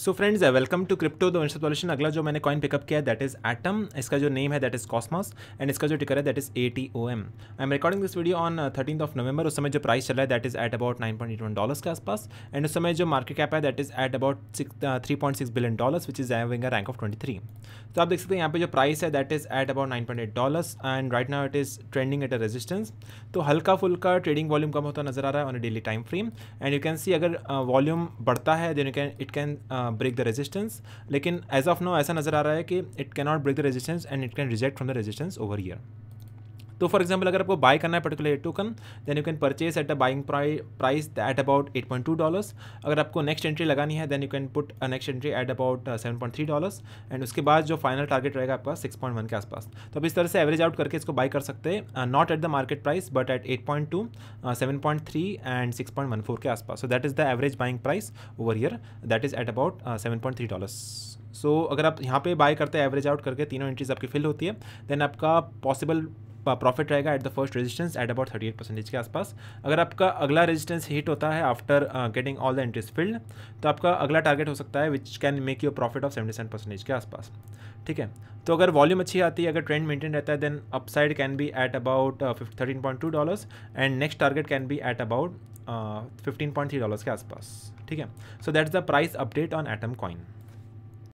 so friends welcome to crypto the solution अगला जो मैंने कॉइन पिकअप किया दैट इज एटम इसका जो नेम है दैट इज कॉस्मॉस एंड इसका जो टिकर है that is A T O M I am recording this video on thirteen of November उस समय जो प्राइस चला है that is at about nine point eight one dollars के आसपास एंड उस समय जो मार्केट कैप है that is at about three point six billion dollars which is having a rank of twenty three तो आप देख सकते हैं यहाँ पे जो प्राइस है that is at about nine point eight dollars and right now it is trending at a resistance तो हल्का फुल्का ट्रेडिंग वॉल्यूम कम होता नजर आ रहा है on a daily time frame and you can see अगर वॉल्यूम uh, बढ़ता है then you can it can break the resistance लेकिन एज ऑफ नो ऐसा नज़र आ रहा है कि it can not break the resistance and it can reject from the resistance over here तो फॉर एग्जाम्पल अगर आपको बाय करना है particular token then you can purchase at a buying price at about eight point two dollars अगर आपको next entry लगानी है then you can put next entry at about seven point three dollars and उसके बाद जो final target रहेगा आपका six point one के आसपास तो आप इस तरह से एवरेज आउट करके इसको बाय कर सकते हैं not at the market price but at eight point two seven point three and six point one four के आसपास so that is the average buying price over here that is at about seven point three dollars so अगर आप यहाँ पे bye करते हैं average out करके तीनों एंट्रीज आपकी फिल होती है देन आपका पॉसिबल प्रॉफिट रहेगा at the first resistance at about thirty eight percentage के आसपास अगर आपका अगला रेजिस्टेंस हिट होता है after getting all the interest field तो आपका अगला टारगेट हो सकता है which can make your profit of seventy seven percentage के आसपास ठीक है तो अगर वॉल्यूम अच्छी आती है अगर ट्रेंड मेंटेन रहता है then upside can be at about thirteen point two dollars and next target can be at about fifteen point three dollars के आसपास ठीक है so that's the price update on atom coin